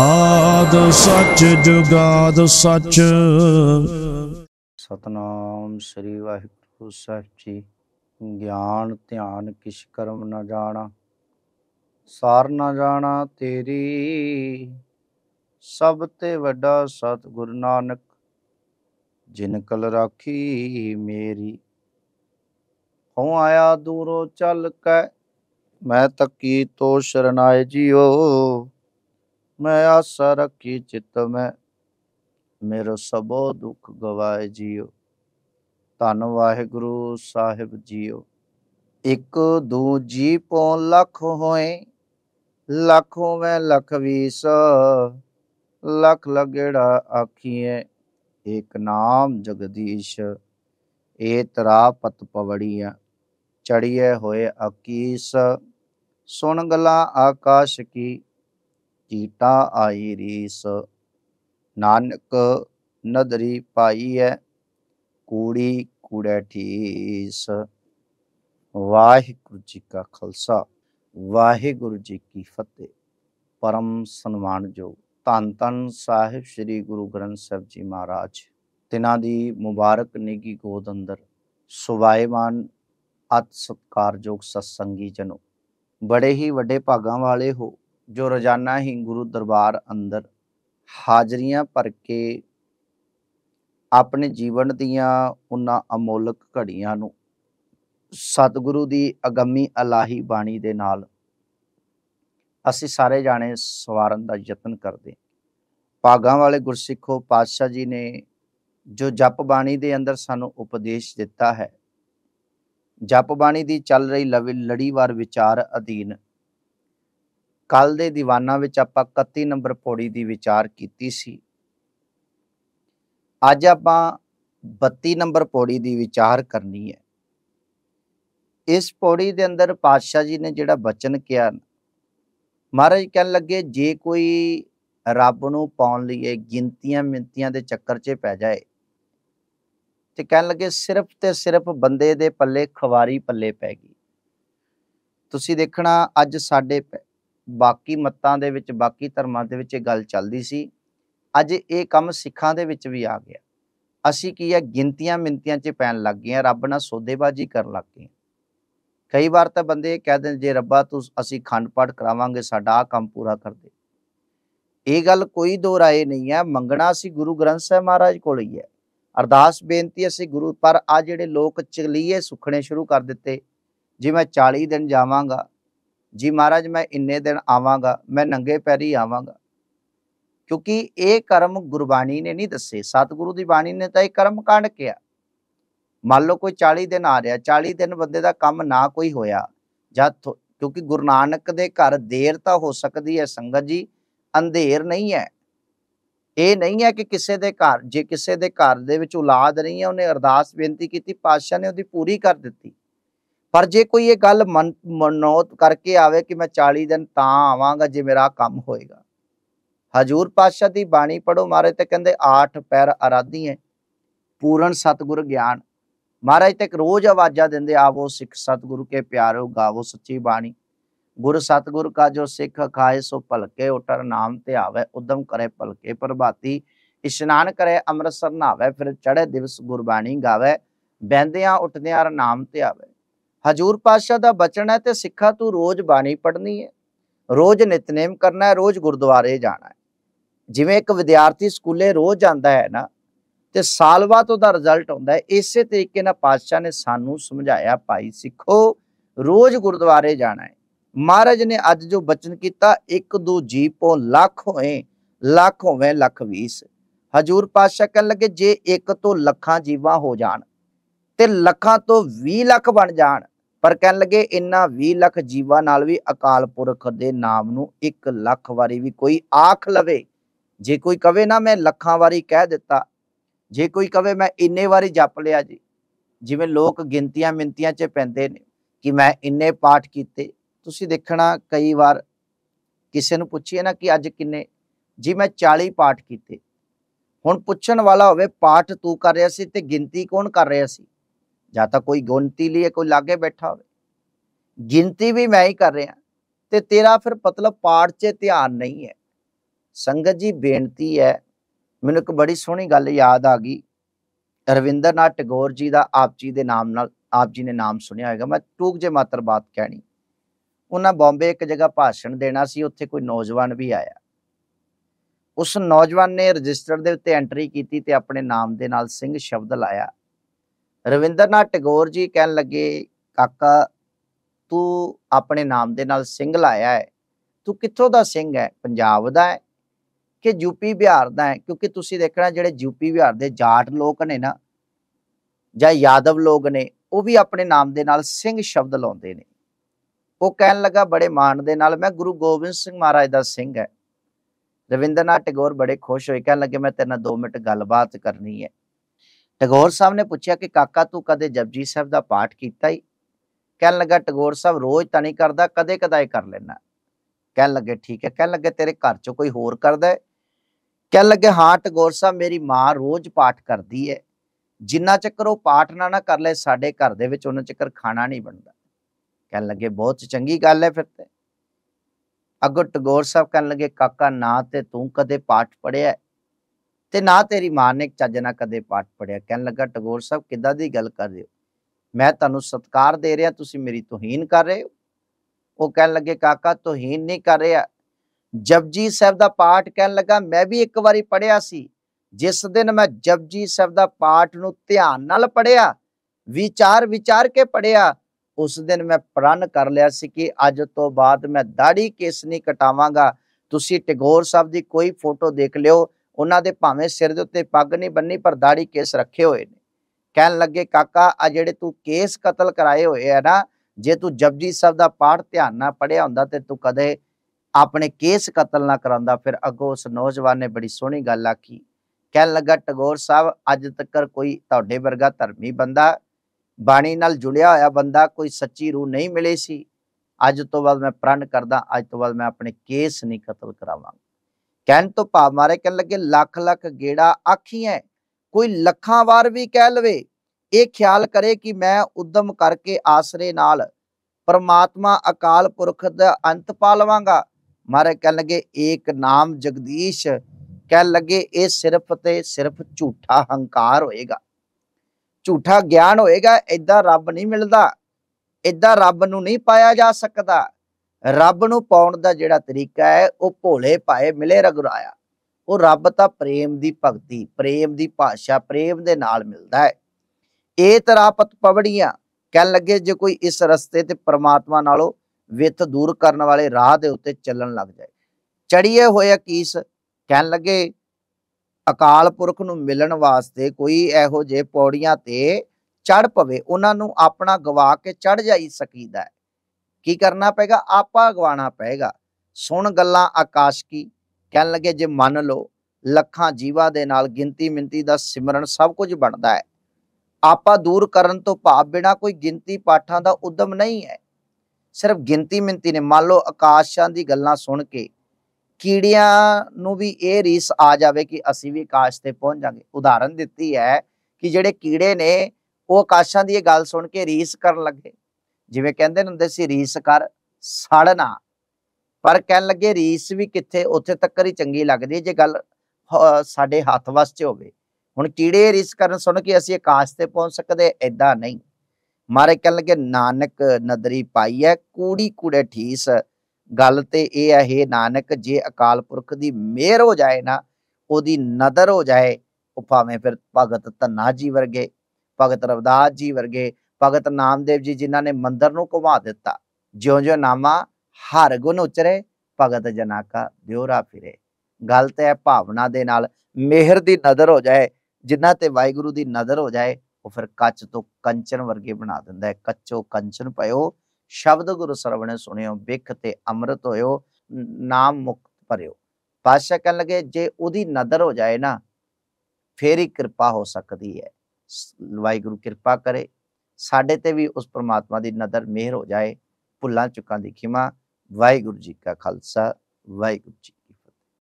ਆਦ ਸੱਚ ਜੁਗਾਦ ਸੱਚ ਸਤਨਾਮ ਸ੍ਰੀ ਵਾਹਿਗੁਰੂ ਸਾਹਿਬ ਜੀ ਗਿਆਨ ਧਿਆਨ ਕਿਛ ਕਰਮ ਨਾ ਜਾਣਾ ਸਾਰ ਨਾ ਜਾਣਾ ਤੇਰੀ ਸਭ ਤੇ ਵੱਡਾ ਸਤਿਗੁਰ ਨਾਨਕ ਜਿਨ ਕਲ ਰਾਖੀ ਮੇਰੀ ਹਉ ਆਇਆ ਦੂਰੋਂ ਚੱਲ ਕੇ ਮੈਂ ਤੱਕੀ ਤੋ ਸ਼ਰਨਾਏ ਜੀਓ ਮੈਂ ਆਸਾ ਰੱਖੀ ਚਿੱਤ ਮੈਂ ਮੇਰਾ ਸਭੋ ਦੁੱਖ ਗਵਾਏ ਜੀਓ ਧੰਨ ਵਾਹਿਗੁਰੂ ਸਾਹਿਬ ਜੀਓ ਇੱਕ ਦੂ ਜੀ ਪੋ ਲੱਖ ਹੋਏ ਲੱਖ ਹੋਵੇ ਲੱਖ ਵੀਸ ਲੱਖ ਲਗੜਾ ਆਖੀਏ ਇੱਕ ਨਾਮ ਜਗਦੀਸ਼ ਏ ਤਰਾ ਪਤ ਪਵੜੀਆਂ ਚੜੀਏ ਹੋਏ ਅਕੀਸ ਸੁਣ ਗਲਾ ਆਕਾਸ਼ ਕੀ ਕੀਤਾ ਆਈ ਰੀਸ ਨਾਨਕ ਨਦਰੀ ਪਾਈਐ ਕੂੜੀ ਕੂੜੈ ਠੀਸ ਵਾਹਿਗੁਰੂ ਜੀ ਕਾ ਖਾਲਸਾ ਵਾਹਿਗੁਰੂ ਜੀ ਕੀ ਫਤਿਹ ਪਰਮ ਸਨਮਾਨਯੋਗ ਤਨ ਤਨ ਸਾਹਿਬ ਸ੍ਰੀ ਗੁਰੂ ਗ੍ਰੰਥ ਸਾਹਿਬ ਜੀ ਮਹਾਰਾਜ ਤਿਨਾਂ ਦੀ ਮੁਬਾਰਕ ਨਿੱਗੀ ਗੋਦ ਅੰਦਰ ਸੁਵਾਇਮਾਨ ਅਤ ਸਤਕਾਰਯੋਗ ਸਤਸੰਗੀ ਜਨੋ ਬੜੇ ਹੀ ਵੱਡੇ ਭਾਗਾਂ ਵਾਲੇ ਹੋ ਜੋ ਰੋਜ਼ਾਨਾ ਹੀ ਗੁਰੂ ਦਰਬਾਰ ਅੰਦਰ ਹਾਜ਼ਰੀਆਂ ਭਰ ਕੇ ਆਪਣੇ ਜੀਵਨ ਦੀਆਂ ਉਹਨਾਂ ਅਮੋਲਕ ਘੜੀਆਂ ਨੂੰ ਸਤਿਗੁਰੂ ਦੀ ਅਗੰਮੀ ਅਲਾਹੀ ਬਾਣੀ ਦੇ ਨਾਲ ਅਸੀਂ ਸਾਰੇ ਜਾਣੇ ਸਵਾਰਨ ਦਾ ਯਤਨ ਕਰਦੇ ਪਾਗਾਂ ਵਾਲੇ ਗੁਰਸਿੱਖੋ ਪਾਤਸ਼ਾਹ ਜੀ ਨੇ ਜੋ ਜਪ ਬਾਣੀ ਦੇ ਅੰਦਰ ਸਾਨੂੰ ਉਪਦੇਸ਼ ਦਿੱਤਾ ਹੈ ਜਪ ਬਾਣੀ ਦੀ ਚੱਲ ਰਹੀ ਲੜੀਵਾਰ ਵਿਚਾਰ ਅਧੀਨ ਕੱਲ ਦੇ ਦੀਵਾਨਾ ਵਿੱਚ ਆਪਾਂ 31 ਨੰਬਰ ਪੌੜੀ ਦੀ ਵਿਚਾਰ ਕੀਤੀ ਸੀ ਅੱਜ ਆਪਾਂ 32 ਨੰਬਰ ਪੌੜੀ ਦੀ ਵਿਚਾਰ ਕਰਨੀ ਹੈ ਇਸ ਪੌੜੀ ਦੇ ਅੰਦਰ ਪਾਤਸ਼ਾਹ ਜੀ ਨੇ ਜਿਹੜਾ ਬਚਨ ਕਿਹਾ ਮਹਾਰਾਜ ਕਹਿਣ ਲੱਗੇ ਜੇ ਕੋਈ ਰੱਬ ਨੂੰ ਪਾਉਣ ਲਈ ਗਿਣਤੀਆਂ ਮਿੰਤੀਆਂ ਦੇ ਚੱਕਰ 'ਚ ਪੈ ਜਾਏ ਤੇ ਕਹਿਣ ਲੱਗੇ ਸਿਰਫ ਤੇ ਸਿਰਫ ਬੰਦੇ ਦੇ ਪੱਲੇ ਖਵਾਰੀ ਪੱਲੇ ਪੈ ਗਈ ਤੁਸੀਂ ਦੇਖਣਾ ਅੱਜ ਸਾਡੇ ਬਾਕੀ ਮੱਤਾਂ ਦੇ ਵਿੱਚ ਬਾਕੀ ਧਰਮਾਂ ਦੇ ਵਿੱਚ ਇਹ ਗੱਲ ਚੱਲਦੀ ਸੀ ਅੱਜ ਇਹ ਕੰਮ ਸਿੱਖਾਂ ਦੇ ਵਿੱਚ ਵੀ ਆ ਗਿਆ ਅਸੀਂ ਕੀ ਹੈ ਗਿਣਤੀਆਂ ਮਿੰਤੀਆਂ 'ਚ ਪੈਣ ਲੱਗ ਗਏ ਰੱਬ ਨਾਲ ਸੌਦੇਬਾਜ਼ੀ ਕਰਨ ਲੱਗ ਗਏ ਕਈ ਵਾਰ ਤਾਂ ਬੰਦੇ ਕਹਿ ਦਿੰਦੇ ਜੇ ਰੱਬਾ ਤੂੰ ਅਸੀਂ ਖੰਡ ਪਾਠ ਕਰਾਵਾਂਗੇ ਸਾਡਾ ਆ ਕੰਮ ਪੂਰਾ ਕਰ ਦੇ ਇਹ ਗੱਲ ਕੋਈ ਦੋ ਰਾਏ ਨਹੀਂ ਹੈ ਮੰਗਣਾ ਸੀ ਗੁਰੂ ਗ੍ਰੰਥ ਸਾਹਿਬ ਮਹਾਰਾਜ ਕੋਲ ਹੀ ਹੈ ਅਰਦਾਸ ਬੇਨਤੀ ਅਸੀਂ ਗੁਰੂ ਪਰ ਆ ਜਿਹੜੇ ਲੋਕ ਚਲੀਏ ਸੁਖਣੇ ਸ਼ੁਰੂ ਕਰ ਦਿੱਤੇ ਜਿਵੇਂ 40 ਦਿਨ ਜਾਵਾਂਗਾ ਜੀ ਮਹਾਰਾਜ ਮੈਂ ਇੰਨੇ ਦਿਨ ਆਵਾਂਗਾ ਮੈਂ ਨੰਗੇ ਪੈਰੀ ਆਵਾਂਗਾ ਕਿਉਂਕਿ ਇਹ ਕਰਮ ਗੁਰਬਾਣੀ ਨੇ ਨਹੀਂ ਦੱਸੇ ਸਤਿਗੁਰੂ ਦੀ ਬਾਣੀ ਨੇ ਤਾਂ ਇਹ ਕਰਮ ਕਾਂਡ ਕਿਹਾ ਮੰਨ ਲਓ ਕੋਈ 40 ਦਿਨ ਆ ਰਿਹਾ 40 ਦਿਨ ਬੰਦੇ ਦਾ ਕੰਮ ਨਾ ਕੋਈ ਹੋਇਆ ਜਦ ਕਿਉਂਕਿ ਗੁਰੂ ਨਾਨਕ ਦੇ ਘਰ ਦੇਰ ਤਾਂ ਹੋ ਸਕਦੀ ਹੈ ਸੰਗਤ ਜੀ ਅੰਧੇਰ ਨਹੀਂ ਹੈ ਇਹ ਨਹੀਂ ਹੈ ਕਿ ਕਿਸੇ ਦੇ ਘਰ ਜੇ ਕਿਸੇ ਦੇ ਘਰ ਦੇ ਵਿੱਚ ਔਲਾਦ ਨਹੀਂ ਹੈ ਉਹਨੇ ਅਰਦਾਸ ਬੇਨਤੀ ਕੀਤੀ ਪਾਤਸ਼ਾਹ ਨੇ ਉਹਦੀ ਪੂਰੀ ਕਰ ਦਿੱਤੀ ਪਰ ਜੇ ਕੋਈ ਇਹ ਗੱਲ ਮਨੋਤ ਕਰਕੇ ਆਵੇ ਕਿ ਮੈਂ 40 ਦਿਨ ਤਾਂ ਆਵਾਂਗਾ ਜੇ ਮੇਰਾ ਕੰਮ ਹੋਏਗਾ ਹਜੂਰ ਪਾਤਸ਼ਾਹ ਦੀ ਬਾਣੀ ਪੜੋ ਮਹਾਰਾਜ ਤੇ ਕਹਿੰਦੇ ਆਠ ਪੈਰ ਅਰਾਧੀ ਹੈ ਪੂਰਨ ਸਤਗੁਰ ਗਿਆਨ ਮਹਾਰਾਜ ਤੇ ਰੋਜ਼ ਆਵਾਜ਼ਾਂ ਦਿੰਦੇ ਆਵੋ ਸਿੱਖ ਸਤਗੁਰੂ ਕੇ ਪਿਆਰੋ ਗਾਵੋ ਸੱਚੀ ਬਾਣੀ ਗੁਰ ਸਤਗੁਰ ਕਾ ਜੋ ਸਿੱਖ ਖਾਏ ਸੋ ਭਲਕੇ ਉਟਰ ਨਾਮ ਤੇ ਆਵੇ ਉਦਮ ਕਰੇ ਭਲਕੇ ਪ੍ਰਭਾਤੀ ਇਸ਼ਨਾਨ ਕਰੇ ਅੰਮ੍ਰਿਤਸਰ ਨਾਵੇ ਫਿਰ ਚੜ੍ਹੇ ਦਿਵਸ ਗੁਰਬਾਣੀ ਗਾਵੇ ਬੈੰਦਿਆਂ ਉੱਠਦਿਆਂ ਨਾਮ ਤੇ ਆਵੇ ਹਜੂਰ ਪਾਤਸ਼ਾਹ ਦਾ ਬਚਨ ਹੈ ਤੇ ਸਿੱਖਾ ਤੂੰ ਰੋਜ਼ ਬਾਣੀ ਪੜ੍ਹਨੀ ਹੈ ਰੋਜ਼ ਨਿਤਨੇਮ ਕਰਨਾ ਹੈ ਰੋਜ਼ ਗੁਰਦੁਆਰੇ ਜਾਣਾ ਹੈ ਜਿਵੇਂ ਇੱਕ ਵਿਦਿਆਰਥੀ ਸਕੂਲੇ ਰੋਜ਼ ਜਾਂਦਾ ਹੈ ਨਾ ਤੇ ਸਾਲ ਬਾਅਦ ਉਹਦਾ ਰਿਜ਼ਲਟ ਆਉਂਦਾ ਹੈ ਇਸੇ ਤਰੀਕੇ ਨਾਲ ਪਾਤਸ਼ਾਹ ਨੇ ਸਾਨੂੰ ਸਮਝਾਇਆ ਭਾਈ ਸਿੱਖੋ ਰੋਜ਼ ਗੁਰਦੁਆਰੇ ਜਾਣਾ ਹੈ ਮਹਾਰਾਜ ਨੇ ਅੱਜ ਜੋ ਬਚਨ ਕੀਤਾ ਇੱਕ ਦੋ ਜੀਪੋਂ ਲੱਖ ਹੋਏ ਲੱਖ ਹੋਵੇ ਲੱਖ 20 ਹਜੂਰ ਪਾਤਸ਼ਾਹ ਕਹਿਣ ਲੱਗੇ ਜੇ ਇੱਕ ਤੋਂ ਲੱਖਾਂ ਜੀਵਾਂ ਹੋ ਜਾਣ ਤੇ ਲੱਖਾਂ ਤੋਂ 20 ਲੱਖ ਬਣ ਜਾਣ ਪਰ ਕਹਿਣ ਲੱਗੇ ਇੰਨਾ 20 ਲੱਖ ਜੀਵਾਂ ਨਾਲ ਵੀ ਅਕਾਲ ਪੁਰਖ ਦੇ ਨਾਮ ਨੂੰ 1 ਲੱਖ ਵਾਰੀ ਵੀ ਕੋਈ ਆਖ ਲਵੇ ਜੇ ਕੋਈ ਕਵੇ ਨਾ ਮੈਂ ਲੱਖਾਂ ਵਾਰੀ ਕਹਿ ਦਿੱਤਾ ਜੇ ਕੋਈ ਕਵੇ ਮੈਂ ਇੰਨੇ ਵਾਰੀ ਜਪ ਲਿਆ ਜੀ ਜਿਵੇਂ ਲੋਕ ਗਿਣਤੀਆਂ ਮਿੰਤੀਆਂ 'ਚ ਪੈਂਦੇ ਨੇ ਕਿ ਮੈਂ ਇੰਨੇ ਪਾਠ ਕੀਤੇ ਤੁਸੀਂ ਦੇਖਣਾ ਕਈ ਵਾਰ ਕਿਸੇ ਨੂੰ ਪੁੱਛੀਏ ਨਾ ਕਿ ਅੱਜ ਕਿੰਨੇ ਜੀ ਮੈਂ 40 ਪਾਠ ਕੀਤੇ ਹੁਣ ਪੁੱਛਣ ਵਾਲਾ ਹੋਵੇ ਪਾਠ ਤੂੰ ਕਰ ਰਿਹਾ ਸੀ ਤੇ ਗਿਣਤੀ ਕੌਣ ਕਰ ਰਿਹਾ ਸੀ ਜਾਂ ਤਾਂ ਕੋਈ ਗੁਣਤੀ ਲਈ ਕੋਈ ਲਾਗੇ ਬੈਠਾ ਹੋਵੇ ਗਿਣਤੀ ਵੀ ਮੈਂ ਹੀ ਕਰ ਰਿਹਾ ਤੇ ਤੇਰਾ ਫਿਰ ਮਤਲਬ ਪਾੜ 'ਚ ਧਿਆਨ ਨਹੀਂ ਹੈ ਸੰਗਤ ਜੀ ਬੇਨਤੀ ਹੈ ਮੈਨੂੰ ਇੱਕ ਬੜੀ ਸੋਹਣੀ ਗੱਲ ਯਾਦ ਆ ਗਈ ਰਵਿੰਦਰਨਾਥ ਟੈਗੋਰ ਜੀ ਦਾ ਆਪ ਜੀ ਦੇ ਨਾਮ ਨਾਲ ਆਪ ਜੀ ਨੇ ਨਾਮ ਸੁਣਿਆ ਹੋਵੇਗਾ ਮੈਂ ਟੂਕ ਜੇ ਮਾਤਰ ਬਾਤ ਕਹਿਣੀ ਉਹਨਾਂ ਬੰਬੇ ਇੱਕ ਜਗ੍ਹਾ ਭਾਸ਼ਣ ਦੇਣਾ ਸੀ ਉੱਥੇ ਕੋਈ ਨੌਜਵਾਨ ਵੀ ਆਇਆ ਉਸ ਨੌਜਵਾਨ ਨੇ ਰਜਿਸਟਰ ਦੇ ਉੱਤੇ ਐਂਟਰੀ ਕੀਤੀ ਤੇ ਆਪਣੇ ਨਾਮ ਦੇ ਨਾਲ ਸਿੰਘ ਸ਼ਬਦ ਲਾਇਆ ਰਵਿੰਦਰਨਾਥ ਟੈਗੋਰ ਜੀ ਕਹਿਣ ਲੱਗੇ ਕਾਕਾ ਤੂੰ ਆਪਣੇ ਨਾਮ ਦੇ ਨਾਲ ਸਿੰਘ ਲਾਇਆ ਹੈ ਤੂੰ ਕਿੱਥੋਂ ਦਾ ਸਿੰਘ ਹੈ ਪੰਜਾਬ ਦਾ ਹੈ ਕਿ ਯੂਪੀ ਬਿਹਾਰ ਦਾ ਹੈ ਕਿਉਂਕਿ ਤੁਸੀਂ ਦੇਖਣਾ ਜਿਹੜੇ ਯੂਪੀ ਬਿਹਾਰ ਦੇ ਜਾਟ ਲੋਕ ਨੇ ਨਾ ਜਾਂ ਯਾਦਵ ਲੋਕ ਨੇ ਉਹ ਵੀ ਆਪਣੇ ਨਾਮ ਦੇ ਨਾਲ ਸਿੰਘ ਸ਼ਬਦ ਲਾਉਂਦੇ ਨੇ ਉਹ ਕਹਿਣ ਲੱਗਾ ਬੜੇ ਮਾਣ ਦੇ ਨਾਲ ਮੈਂ ਗੁਰੂ ਗੋਬਿੰਦ ਸਿੰਘ ਮਹਾਰਾਜ ਦਾ ਸਿੰਘ ਹੈ ਰਵਿੰਦਰਨਾਥ ਟੈਗੋਰ ਬੜੇ ਖੁਸ਼ ਹੋਏ ਕਹਿਣ ਲੱਗੇ ਮੈਂ ਤੇਰੇ ਨਾਲ 2 ਮਿੰਟ ਗੱਲਬਾਤ ਕਰਨੀ ਹੈ ٹگور صاحب نے پوچھا کہ کاکا توں کدے جپ جی صاحب کا پاٹ کیا ہی کہن لگا ٹگور صاحب روز تو نہیں کرتا کدے کدا یہ کر لینا کہ ٹھیک ہے کہ لگے تیر گھر چ کوئی ہو کہ لگے ہاں ٹگور صاحب میری ماں روز پاٹ کرتی ہے جنا چکر وہ پاٹھ نہ کر لے سارے گھر کے چکر کھانا نہیں بنتا کہ بہت چنگی گل ہے پھر تو اگو ٹگور صاحب کہکا نہ تو توں کدے پاٹھ پڑھیا ਤੇ ਨਾ ਤੇਰੀ ਮਾਂ ਨੇ ਚੱਜ ਨਾਲ ਕਦੇ ਪਾਠ ਪੜਿਆ ਕਹਿਣ ਲੱਗਾ ਟਗੋਰ ਸਾਹਿਬ ਕਿੱਦਾਂ ਦੀ ਗੱਲ ਕਰ ਰਹੇ ਹੋ ਮੈਂ ਤੁਹਾਨੂੰ ਸਤਕਾਰ ਦੇ ਰਿਹਾ ਤੁਸੀਂ ਮੇਰੀ ਤੋਹੀਨ ਕਰ ਰਹੇ ਹੋ ਉਹ ਕਹਿਣ ਲੱਗੇ ਕਾਕਾ ਤੋਹੀਨ ਨਹੀਂ ਕਰ ਰਿਹਾ ਜਪਜੀ ਸਾਹਿਬ ਦਾ ਪਾਠ ਕਹਿਣ ਲੱਗਾ ਮੈਂ ਵੀ ਇੱਕ ਵਾਰੀ ਪੜਿਆ ਸੀ ਜਿਸ ਦਿਨ ਮੈਂ ਜਪਜੀ ਸਾਹਿਬ ਦਾ ਪਾਠ ਨੂੰ ਧਿਆਨ ਨਾਲ ਪੜਿਆ ਵਿਚਾਰ ਵਿਚਾਰ ਕੇ ਪੜਿਆ ਉਸ ਦਿਨ ਮੈਂ ਪ੍ਰਣ ਕਰ ਲਿਆ ਸੀ ਕਿ ਅੱਜ ਤੋਂ ਬਾਅਦ ਮੈਂ ਦਾੜੀ ਕੇਸ ਨਹੀਂ ਕਟਾਵਾਂਗਾ ਤੁਸੀਂ ਟਗੋਰ ਸਾਹਿਬ ਦੀ ਕੋਈ ਫੋਟੋ ਦੇਖ ਲਿਓ ਉਹਨਾਂ ਦੇ ਭਾਵੇਂ ਸਿਰ ਦੇ ਉੱਤੇ ਪੱਗ ਨਹੀਂ ਬੰਨੀ ਪਰ ਦਾੜੀ ਕੇਸ ਰੱਖੇ ਹੋਏ ਨੇ ਕਹਿਣ ਲੱਗੇ ਕਾਕਾ ਆ ਜਿਹੜੇ ਤੂੰ ਕੇਸ ਕਤਲ ਕਰਾਏ ਹੋਏ ਆ ਨਾ ਜੇ ਤੂੰ ਜਪਜੀ ਸਾਹਿਬ ਦਾ ਪਾਠ ਧਿਆਨ ਨਾਲ ਪੜਿਆ ਹੁੰਦਾ ਤੇ ਤੂੰ ਕਦੇ ਆਪਣੇ ਕੇਸ ਕਤਲ ਨਾ ਕਰਾਉਂਦਾ ਫਿਰ ਅੱਗੋਂ ਉਸ ਨੌਜਵਾਨ ਨੇ ਬੜੀ ਸੋਹਣੀ ਗੱਲ ਆਖੀ ਕਹਿਣ ਲੱਗਾ ਟਗੋਰ ਸਾਹਿਬ ਅੱਜ ਤੱਕ ਕੋਈ ਤੁਹਾਡੇ ਵਰਗਾ ਧਰਮੀ ਬੰਦਾ ਬਾਣੀ ਨਾਲ ਜੁੜਿਆ ਹੋਇਆ ਬੰਦਾ ਕੋਈ ਸੱਚੀ ਰੂਹ ਨਹੀਂ ਮਿਲੇ ਸੀ ਅੱਜ ਤੋਂ ਬਾਅਦ ਮੈਂ ਪ੍ਰਣ ਕਰਦਾ ਅੱਜ ਤੋਂ ਬਾਅਦ ਮੈਂ ਆਪਣੇ ਕੇਸ ਨਹੀਂ ਕਤਲ ਕਰਾਵਾਂਗਾ ਕਹਿਣ ਤੋਂ ਭਾਵ ਮਾਰੇ ਕਹਿਣ ਲੱਗੇ ਲੱਖ ਲੱਖ ਗੇੜਾ ਆਖੀਐ ਕੋਈ ਲੱਖਾਂ ਵਾਰ ਵੀ ਕਹਿ ਲਵੇ ਇਹ ਖਿਆਲ ਕਰੇ ਕਿ ਮੈਂ ਉਦਮ ਕਰਕੇ ਆਸਰੇ ਨਾਲ ਪਰਮਾਤਮਾ ਅਕਾਲ ਪੁਰਖ ਦਾ ਅੰਤ ਪਾ ਲਵਾਂਗਾ ਮਾਰੇ ਕਹਿਣ ਲੱਗੇ ਏਕ ਨਾਮ ਜਗਦੀਸ਼ ਕਹਿਣ ਲੱਗੇ ਇਹ ਸਿਰਫ ਤੇ ਸਿਰਫ ਝੂਠਾ ਹੰਕਾਰ ਹੋਏਗਾ ਝੂਠਾ ਗਿਆਨ ਹੋਏਗਾ ਐਦਾਂ ਰੱਬ ਨਹੀਂ ਮਿਲਦਾ ਇਦਾਂ ਰੱਬ ਨੂੰ ਨਹੀਂ ਪਾਇਆ ਜਾ ਸਕਦਾ ਰੱਬ ਨੂੰ ਪਾਉਣ ਦਾ ਜਿਹੜਾ ਤਰੀਕਾ ਹੈ ਉਹ ਭੋਲੇ ਪਾਏ ਮਿਲੇ ਰਗੁਰਾਇਆ ਉਹ ਰੱਬ ਤਾਂ ਪ੍ਰੇਮ ਦੀ ਭਗਤੀ ਪ੍ਰੇਮ ਦੀ ਭਾਸ਼ਾ ਪ੍ਰੇਮ ਦੇ ਨਾਲ ਮਿਲਦਾ ਹੈ ਇਹ ਤਰਾਪਤ ਪਵੜੀਆਂ ਕਹਿਣ ਲੱਗੇ ਜੇ ਕੋਈ ਇਸ ਰਸਤੇ ਤੇ ਪ੍ਰਮਾਤਮਾ ਨਾਲੋਂ ਵਿਤ ਦੂਰ ਕਰਨ ਵਾਲੇ ਰਾਹ ਦੇ ਉੱਤੇ ਚੱਲਣ ਲੱਗ ਜਾਏ ਚੜੀਏ ਹੋਇਆ ਕੀਸ ਕਹਿਣ ਲੱਗੇ ਅਕਾਲ ਪੁਰਖ ਨੂੰ ਮਿਲਣ ਵਾਸਤੇ ਕੋਈ ਇਹੋ ਜੇ ਪੌੜੀਆਂ ਤੇ ਚੜ ਪਵੇ ਉਹਨਾਂ ਨੂੰ ਆਪਣਾ ਗਵਾ ਕੇ ਚੜ ਜਾਈ ਸਕੀਦਾ ਕੀ ਕਰਨਾ ਪੈਗਾ ਆਪਾ ਗਵਾਣਾ ਪੈਗਾ ਸੁਣ ਗੱਲਾਂ ਆਕਾਸ਼ ਕੀ ਕਹਿਣ ਲੱਗੇ ਜੇ ਮੰਨ ਲਓ ਲੱਖਾਂ ਜੀਵਾ ਦੇ ਨਾਲ ਗਿਣਤੀ ਮਿੰਤੀ ਦਾ ਸਿਮਰਨ ਸਭ ਕੁਝ ਬਣਦਾ ਹੈ ਆਪਾ ਦੂਰ ਕਰਨ ਤੋਂ ਭਾਵ ਬਿਨਾ ਕੋਈ ਗਿਣਤੀ ਪਾਠਾਂ ਦਾ ਉਦਮ ਨਹੀਂ ਹੈ ਸਿਰਫ ਗਿਣਤੀ ਮਿੰਤੀ ਨੇ ਮੰਨ ਲਓ ਆਕਾਸ਼ਾਂ ਦੀ ਗੱਲਾਂ ਸੁਣ ਕੇ ਕੀੜਿਆਂ ਨੂੰ ਵੀ ਇਹ ਰੀਸ ਆ ਜਾਵੇ ਕਿ ਅਸੀਂ ਵੀ ਆਕਾਸ਼ ਤੇ ਪਹੁੰਚ ਜਾਾਂਗੇ ਉਦਾਹਰਨ ਦਿੱਤੀ ਹੈ ਕਿ ਜਿਹੜੇ ਕੀੜੇ ਨੇ ਉਹ ਆਕਾਸ਼ਾਂ ਦੀ ਇਹ ਗੱਲ ਸੁਣ ਕੇ ਰੀਸ ਕਰਨ ਲੱਗੇ ਜਿਵੇਂ ਕਹਿੰਦੇ ਹੁੰਦੇ ਸੀ ਰੀਸ ਕਰ ਸੜਨਾ ਪਰ ਕਹਿਣ ਲੱਗੇ ਰੀਸ ਵੀ ਕਿੱਥੇ ਉੱਥੇ ਤੱਕ ਹੀ ਚੰਗੀ ਲੱਗਦੀ ਜੇ ਗੱਲ ਸਾਡੇ ਹੱਥ ਵਸ 'ਚ ਹੋਵੇ ਹੁਣ ਕੀੜੇ ਰੀਸ ਕਰਨ ਸੁਣ ਕੇ ਅਸੀਂ ਆਕਾਸ਼ ਤੇ ਪਹੁੰਚ ਸਕਦੇ ਐਦਾਂ ਨਹੀਂ ਮਾਰੇ ਕਹਿਣ ਲੱਗੇ ਨਾਨਕ ਨਦਰੀ ਪਾਈ ਹੈ ਕੂੜੀ ਕੂੜੇ ਠੀਸ ਗੱਲ ਤੇ ਇਹ ਹੈ ਹੈ ਨਾਨਕ ਜੇ ਅਕਾਲ ਪੁਰਖ ਦੀ ਮਿਹਰ ਹੋ ਜਾਏ ਨਾ ਉਹਦੀ ਨਦਰ ਹੋ ਜਾਏ ਉਹ ਭਾਵੇਂ ਫਿਰ ਭਗਤ ਧੰਨਾ ਜੀ ਵਰਗੇ ਭਗਤ ਰਵਦਾਸ ਜੀ ਵਰਗੇ نام دیو جی جنہ نے مندر نو گا دیا جیو جیو ناما ہر گن اچرے جنا کا بو را پے گلتے نظر ہو جائے جاتے واحگ کی نظر ہو جائے وہ کچ تو کنچن ورگی بنا دینا ہے کچو کنچن پیو شبد گرو سرب نے سنؤ بکھتے امرت ہو نام پریو پاشاہ کہیں لگے جی ادی نظر ہو جائے نہ پھر ہی کرپا ہو سکتی ہے واحر کرپا کرے ਸਾਡੇ ਤੇ ਵੀ ਉਸ ਪ੍ਰਮਾਤਮਾ ਦੀ ਨਦਰ ਮਿਹਰ ਹੋ ਜਾਏ ਭੁੱਲਾਂ ਚੁੱਕਾਂ ਦੀ ਖਿਮਾ ਵਾਹਿਗੁਰੂ ਜੀ ਕਾ ਖਾਲਸਾ ਵਾਹਿਗੁਰੂ ਜੀ